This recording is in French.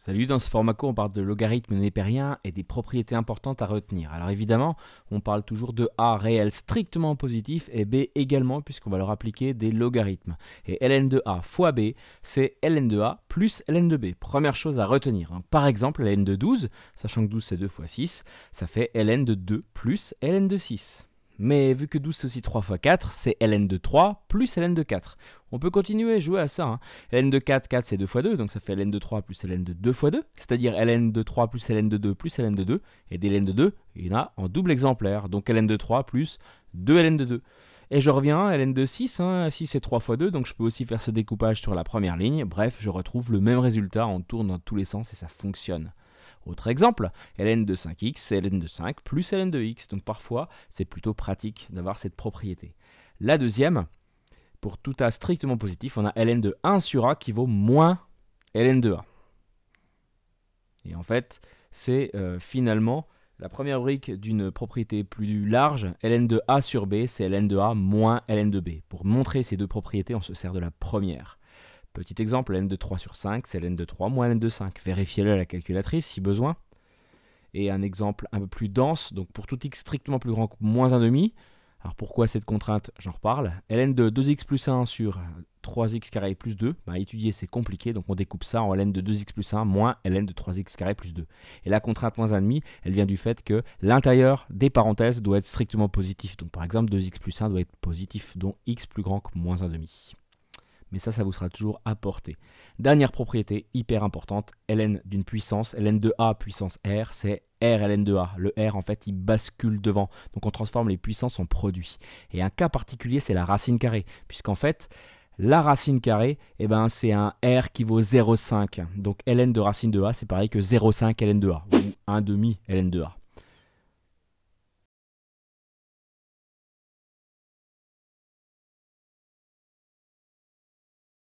Salut, dans ce format court, on parle de logarithmes népériens et des propriétés importantes à retenir. Alors évidemment, on parle toujours de A réel strictement positif et B également, puisqu'on va leur appliquer des logarithmes. Et ln de A fois B, c'est ln de A plus ln de B. Première chose à retenir. Par exemple, ln de 12, sachant que 12 c'est 2 fois 6, ça fait ln de 2 plus ln de 6 mais vu que 12 c'est aussi 3 x 4, c'est ln de 3 plus ln de 4. On peut continuer à jouer à ça. ln de 4, 4 c'est 2 fois 2, donc ça fait ln de 3 plus ln de 2 x 2, c'est-à-dire ln de 3 plus ln de 2 plus ln de 2, et des ln de 2, il y en a en double exemplaire, donc ln de 3 plus 2 ln de 2. Et je reviens ln de 6, 6 c'est 3 x 2, donc je peux aussi faire ce découpage sur la première ligne. Bref, je retrouve le même résultat, on tourne dans tous les sens et ça fonctionne. Autre exemple, ln de 5x, c'est ln de 5 plus ln de x. Donc parfois, c'est plutôt pratique d'avoir cette propriété. La deuxième, pour tout A strictement positif, on a ln de 1 sur A qui vaut moins ln de A. Et en fait, c'est euh, finalement la première brique d'une propriété plus large, ln de A sur B, c'est ln de A moins ln de B. Pour montrer ces deux propriétés, on se sert de la première. Petit exemple, ln de 3 sur 5, c'est ln de 3 moins ln de 5. Vérifiez-le à la calculatrice si besoin. Et un exemple un peu plus dense, donc pour tout x strictement plus grand que moins 1,5, alors pourquoi cette contrainte J'en reparle. ln de 2x plus 1 sur 3x carré plus 2, bah, étudier c'est compliqué, donc on découpe ça en ln de 2x plus 1 moins ln de 3x carré plus 2. Et la contrainte moins 1,5, elle vient du fait que l'intérieur des parenthèses doit être strictement positif. Donc par exemple 2x plus 1 doit être positif, dont x plus grand que moins 1,5 mais ça, ça vous sera toujours apporté. Dernière propriété hyper importante, ln d'une puissance, ln de A puissance R, c'est R ln de A. Le R, en fait, il bascule devant. Donc on transforme les puissances en produits. Et un cas particulier, c'est la racine carrée, puisqu'en fait, la racine carrée, eh ben, c'est un R qui vaut 0,5. Donc ln de racine de A, c'est pareil que 0,5 ln de A, ou 1,5 ln de A.